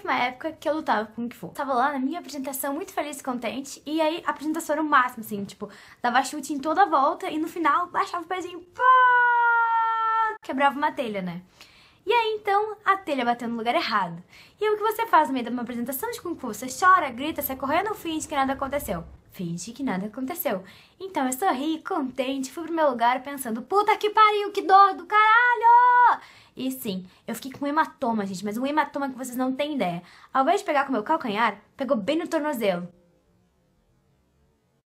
Teve uma época que eu lutava com o que for. Tava lá na minha apresentação, muito feliz e contente, e aí a apresentação era o máximo, assim, tipo, dava chute em toda a volta e no final baixava o pezinho, pá! Quebrava uma telha, né? E aí, então, a telha bateu no lugar errado. E aí, o que você faz no meio de uma apresentação de concurso? Você chora, grita, sai correndo ou finge que nada aconteceu? Finge que nada aconteceu. Então, eu sorri, contente, fui pro meu lugar pensando, puta que pariu, que dor do caralho! E sim, eu fiquei com um hematoma, gente, mas um hematoma que vocês não têm ideia. Ao invés de pegar com o meu calcanhar, pegou bem no tornozelo.